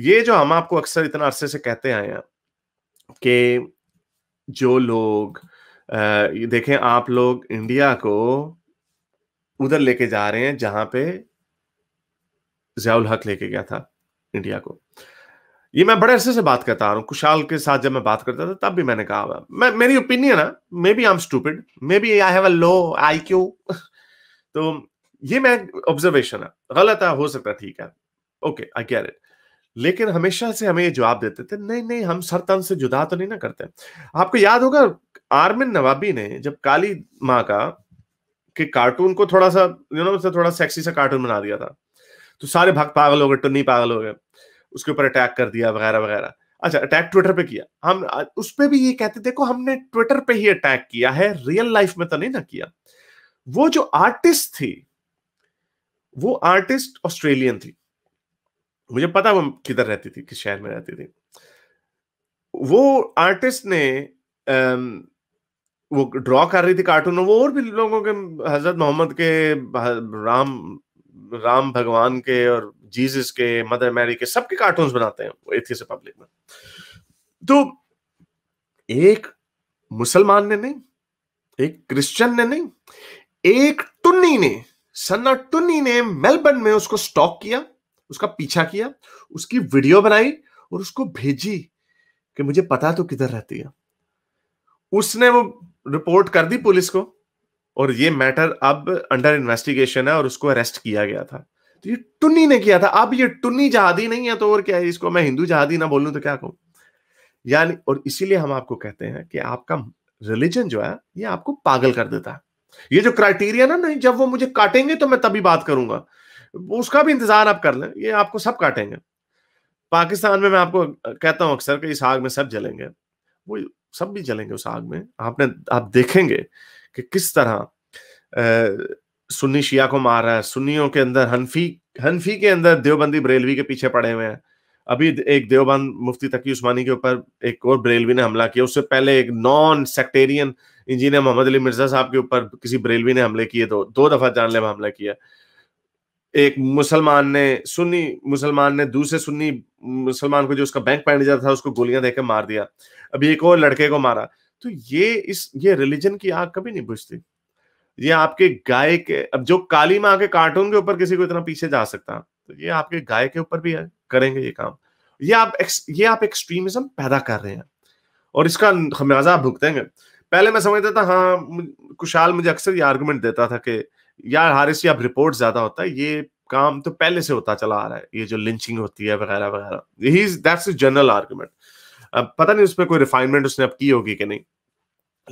ये जो हम आपको अक्सर इतना अरसे से कहते आए हैं कि जो लोग ये देखें आप लोग इंडिया को उधर लेके जा रहे हैं जहां पे जयाउल हक लेके गया था इंडिया को ये मैं बड़े अरसे से बात करता आ रहा हूँ कुशाल के साथ जब मैं बात करता था तब भी मैंने कहा हुआ मैं मेरी ओपिनियन है may be I am stupid may be I have a low I Q तो ये मैं ऑब्जर्वेशन है गलत है हो सकता है ठीक है ओके आई गेट इट लेकिन हमेशा से हमें ये जवाब देते थे नहीं नहीं हम सरतन से जुदा तो नहीं ना करते आपको याद होगा आर्मिन नवाबी ने जब काली माँ का के कार्टून को थोड़ा सा यू नो से थोड़ा सेक्सी सा कार्टून बना दिया था तो सारे भक्त पागल हो गए टुन्नी पागल हो गए उसके ऊपर अटैक कर दिया वगैरह वगैरह अच्छा अटैक ट्विटर पे किया हम उस पर भी ये कहते देखो हमने ट्विटर पे ही अटैक किया है रियल लाइफ में तो नहीं ना किया वो जो आर्टिस्ट थी वो आर्टिस्ट ऑस्ट्रेलियन थी मुझे पता वो किधर रहती थी किस शहर में रहती थी वो आर्टिस्ट ने वो ड्रॉ कर रही थी कार्टून वो और भी लोगों के हजरत मोहम्मद के राम राम भगवान के और जीसस के मदर मैरी के सबके कार्टून्स बनाते हैं वो एथियस पब्लिक में तो एक मुसलमान ने नहीं एक क्रिश्चियन ने नहीं एक टुन्नी ने सन्ना टुन्नी ने मेलबर्न में उसको स्टॉक किया उसका पीछा किया उसकी वीडियो बनाई और उसको भेजी कि मुझे पता तो किधर रहती है उसने वो रिपोर्ट कर दी पुलिस को और ये मैटर अब अंडर इन्वेस्टिगेशन है और उसको अरेस्ट किया गया था तो ये टुन्नी ने किया था अब ये टुन्नी जहादी नहीं है तो और क्या है इसको मैं हिंदू जहादी ना बोलूं तो क्या कहूं यानी और इसीलिए हम आपको कहते हैं कि आपका रिलीजन जो है ये आपको पागल कर देता है ये जो क्राइटेरिया ना नहीं जब वो मुझे काटेंगे तो मैं तभी बात करूंगा उसका भी इंतजार आप कर लें ये आपको सब काटेंगे पाकिस्तान में मैं आपको कहता हूं अक्सर कि इस आग में सब जलेंगे वो सब भी जलेंगे उस आग में आपने आप देखेंगे कि किस तरह आ, सुन्नी शिया को मार रहा है सुन्नियों के अंदर हनफी हनफी के अंदर देवबंदी बरेलवी के पीछे पड़े हुए हैं अभी एक देवबंद मुफ्ती तकी उस्मानी के ऊपर एक और बरेलवी ने हमला किया उससे पहले एक non sectarian engineer Mohammad Ali Mirza साहब के ऊपर किसी बरेलवी ने हमले किए दो दो दफा जानलेवा हमला किया एक मुसलमान ने सुन्नी मुसलमान ने दूसरे सुन्नी मुसलमान को जो उसका बैंक मैनेजर था उसको गोलियां देकर मार दिया अभी एक और लड़के को मारा तो ये इस ये रिलीजन की आग कभी नहीं बुझती ये आपके गाय के अब जो काली माँ के कार्टून के ऊपर किसी को इतना पीछे जा सकता तो ये आपके गाय के ऊपर भी करेंगे ये काम ये आप ये आप एक्सट्रीमिज्म पैदा कर रहे हैं और इसका खमियाजा आप भुगतेंगे पहले मैं समझता था हाँ कुशाल मुझे अक्सर ये आर्गूमेंट देता था कि यार हारिस अब रिपोर्ट ज्यादा होता है ये काम तो पहले से होता चला आ रहा है ये जो लिंचिंग होती है वगैरह वगैरह ही दैट्स जनरल आर्ग्यूमेंट अब पता नहीं उसमें कोई रिफाइनमेंट उसने अब की होगी कि नहीं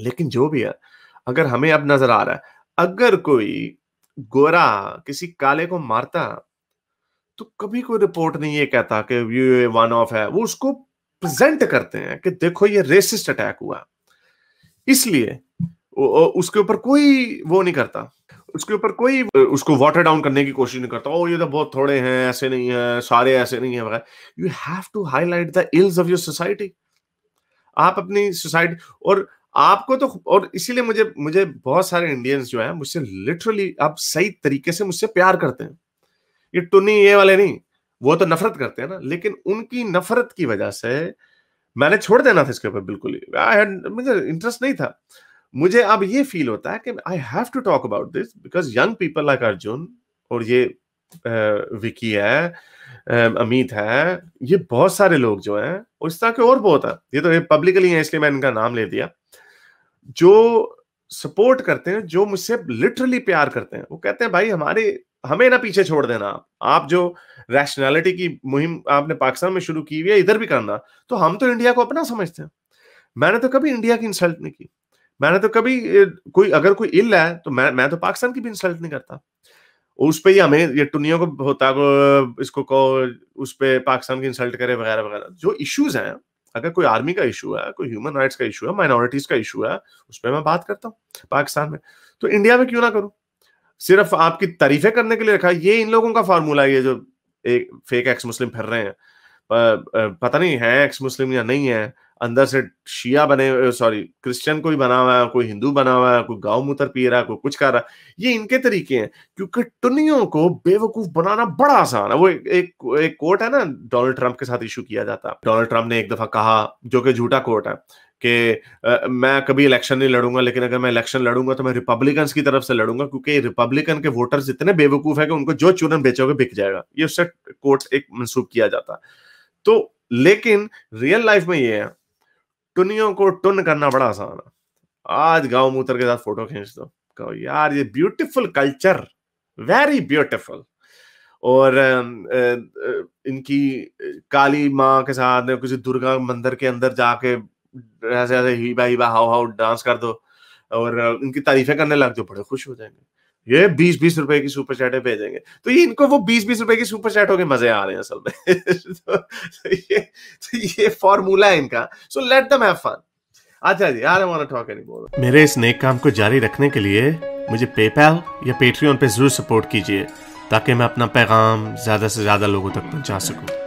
लेकिन जो भी है अगर हमें अब नजर आ रहा है अगर कोई गोरा किसी काले को मारता तो कभी कोई रिपोर्ट नहीं ये कहता कि ये वन ऑफ है वो उसको प्रेजेंट करते हैं कि देखो ये रेसिस्ट अटैक हुआ इसलिए उसके ऊपर कोई वो नहीं करता उसके ऊपर कोई उसको वाटर डाउन करने की कोशिश नहीं करता ओ ये तो बहुत थोड़े हैं ऐसे नहीं है सारे ऐसे नहीं है वगैरह you have to highlight the ills of your society आप अपनी सोसाइटी और आपको तो और इसीलिए मुझे मुझे बहुत सारे इंडियंस जो है मुझसे लिटरली आप सही तरीके से मुझसे प्यार करते हैं ये टुनी ये वाले नहीं वो तो नफरत करते हैं ना लेकिन उनकी नफरत की वजह से मैंने छोड़ देना था इसके ऊपर बिल्कुल ही मुझे इंटरेस्ट नहीं था मुझे अब ये फील होता है कि I have to talk about this because young people like Arjun और ये विकी है अमित है ये बहुत सारे लोग जो हैं और इस तरह के और बहुत हैं ये तो पब्लिकली है इसलिए मैं इनका नाम ले दिया जो सपोर्ट करते हैं जो मुझसे लिटरली प्यार करते हैं वो कहते हैं भाई हमारे हमें ना पीछे छोड़ देना आप आप जो रैशनैलिटी की मुहिम आपने पाकिस्तान में शुरू की हुई है इधर भी करना तो हम तो इंडिया को अपना समझते हैं मैंने तो कभी इंडिया की इंसल्ट नहीं की मैंने तो कभी कोई अगर कोई इल है तो मैं मैं तो पाकिस्तान की भी इंसल्ट नहीं करता उस पर ही हमें ये टुनियों को होता को इसको को उस पर पाकिस्तान की इंसल्ट करे वगैरह वगैरह जो इश्यूज हैं अगर कोई आर्मी का इशू है कोई ह्यूमन राइट्स का इशू है माइनॉरिटीज का इशू है उस पर मैं बात करता हूँ पाकिस्तान में तो इंडिया में क्यों ना करूँ सिर्फ आपकी तारीफें करने के लिए रखा ये इन लोगों का फार्मूला है ये जो एक फेक एक्स मुस्लिम फिर रहे हैं पता नहीं है एक्स मुस्लिम या नहीं है अंदर से शिया बने सॉरी क्रिश्चियन कोई बना हुआ है कोई हिंदू बना हुआ है कोई गाँव मूत्र पी रहा है कोई कुछ कर रहा है ये इनके तरीके हैं क्योंकि टुनियों को बेवकूफ बनाना बड़ा आसान है वो एक एक, कोर्ट है ना डोनाल्ड ट्रंप के साथ इशू किया जाता है डोनाल्ड ट्रंप ने एक दफा कहा जो कि झूठा कोर्ट है कि मैं कभी इलेक्शन नहीं लड़ूंगा लेकिन अगर मैं इलेक्शन लड़ूंगा तो मैं रिपब्लिकन की तरफ से लड़ूंगा क्योंकि रिपब्लिकन के वोटर्स इतने बेवकूफ है कि उनको जो चूरन बेचोगे बिक जाएगा ये उससे कोर्ट एक मनसूब किया जाता है तो लेकिन रियल लाइफ में ये है टुनियों को टुन करना बड़ा आसान है आज गांव मूत्र के साथ फोटो खींच दो कहो यार ये ब्यूटीफुल कल्चर वेरी ब्यूटीफुल और इनकी काली माँ के साथ किसी दुर्गा मंदिर के अंदर जाके ऐसे ऐसे ही बा बा हाउ हाउ डांस कर दो और इनकी तारीफें करने लग जाओ बड़े खुश हो जाएंगे ये बीस बीस रुपए की सुपर चैटें भेजेंगे तो ये इनको वो बीस बीस रुपए की सुपर चैटों के मजे आ रहे हैं असल में तो, तो, ये तो ये फॉर्मूला है इनका so let them have fun अच्छा जी आई वांट टॉक एनीमोर मेरे इस नेक काम को जारी रखने के लिए मुझे पेपैल या पेट्रियन पे जरूर सपोर्ट कीजिए ताकि मैं अपना पैगाम ज्यादा से ज्यादा लोगों तक पहुंचा सकूं